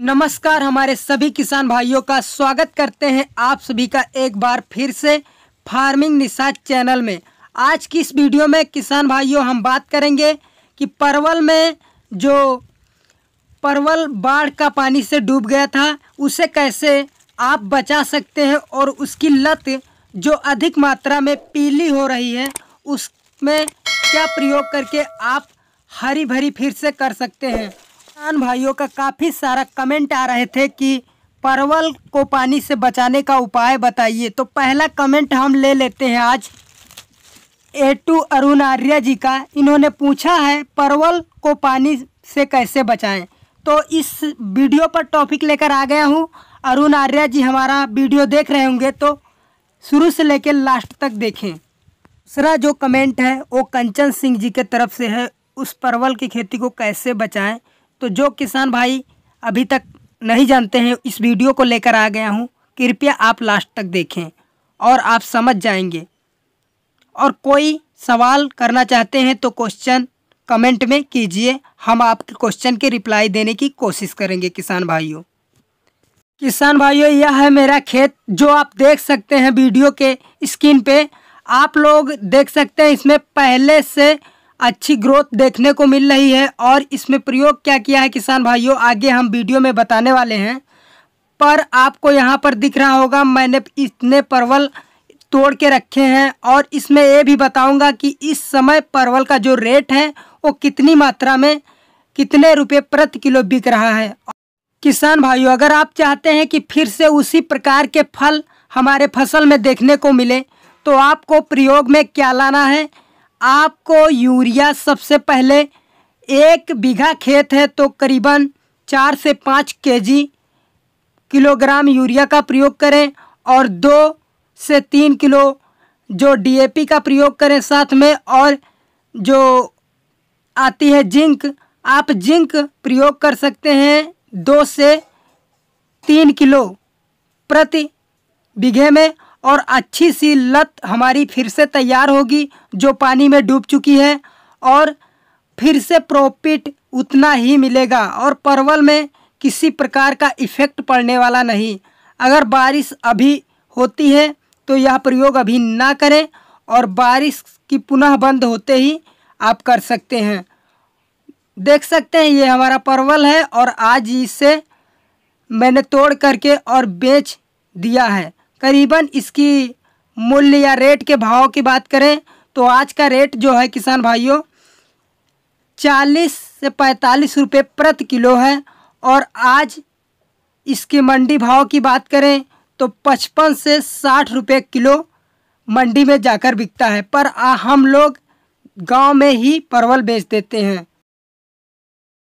नमस्कार हमारे सभी किसान भाइयों का स्वागत करते हैं आप सभी का एक बार फिर से फार्मिंग निशाद चैनल में आज की इस वीडियो में किसान भाइयों हम बात करेंगे कि परवल में जो परवल बाढ़ का पानी से डूब गया था उसे कैसे आप बचा सकते हैं और उसकी लत जो अधिक मात्रा में पीली हो रही है उसमें क्या प्रयोग करके आप हरी भरी फिर से कर सकते हैं किसान भाइयों का काफ़ी सारा कमेंट आ रहे थे कि परवल को पानी से बचाने का उपाय बताइए तो पहला कमेंट हम ले लेते हैं आज ए टू अरुण आर्या जी का इन्होंने पूछा है परवल को पानी से कैसे बचाएं तो इस वीडियो पर टॉपिक लेकर आ गया हूँ अरुण आर्या जी हमारा वीडियो देख रहे होंगे तो शुरू से लेकर लास्ट तक देखें दूसरा जो कमेंट है वो कंचन सिंह जी के तरफ से है उस परवल की खेती को कैसे बचाएं तो जो किसान भाई अभी तक नहीं जानते हैं इस वीडियो को लेकर आ गया हूँ कृपया आप लास्ट तक देखें और आप समझ जाएंगे और कोई सवाल करना चाहते हैं तो क्वेश्चन कमेंट में कीजिए हम आपके क्वेश्चन के रिप्लाई देने की कोशिश करेंगे किसान भाइयों किसान भाइयों यह है मेरा खेत जो आप देख सकते हैं वीडियो के स्क्रीन पे आप लोग देख सकते हैं इसमें पहले से अच्छी ग्रोथ देखने को मिल रही है और इसमें प्रयोग क्या किया है किसान भाइयों आगे हम वीडियो में बताने वाले हैं पर आपको यहाँ पर दिख रहा होगा मैंने इतने परवल तोड़ के रखे हैं और इसमें ये भी बताऊंगा कि इस समय परवल का जो रेट है वो कितनी मात्रा में कितने रुपए प्रति किलो बिक रहा है किसान भाइयों अगर आप चाहते हैं कि फिर से उसी प्रकार के फल हमारे फसल में देखने को मिले तो आपको प्रयोग में क्या लाना है आपको यूरिया सबसे पहले एक बीघा खेत है तो करीबन चार से पाँच केजी किलोग्राम यूरिया का प्रयोग करें और दो से तीन किलो जो डीएपी का प्रयोग करें साथ में और जो आती है जिंक आप जिंक प्रयोग कर सकते हैं दो से तीन किलो प्रति बीघे में और अच्छी सी लत हमारी फिर से तैयार होगी जो पानी में डूब चुकी है और फिर से प्रॉफिट उतना ही मिलेगा और परवल में किसी प्रकार का इफ़ेक्ट पड़ने वाला नहीं अगर बारिश अभी होती है तो यह प्रयोग अभी ना करें और बारिश की पुनः बंद होते ही आप कर सकते हैं देख सकते हैं ये हमारा परवल है और आज इसे मैंने तोड़ करके और बेच दिया है करीबन इसकी मूल्य या रेट के भाव की बात करें तो आज का रेट जो है किसान भाइयों चालीस से पैंतालीस रुपये प्रति किलो है और आज इसके मंडी भाव की बात करें तो पचपन से साठ रुपये किलो मंडी में जाकर बिकता है पर आ हम लोग गांव में ही परवल बेच देते हैं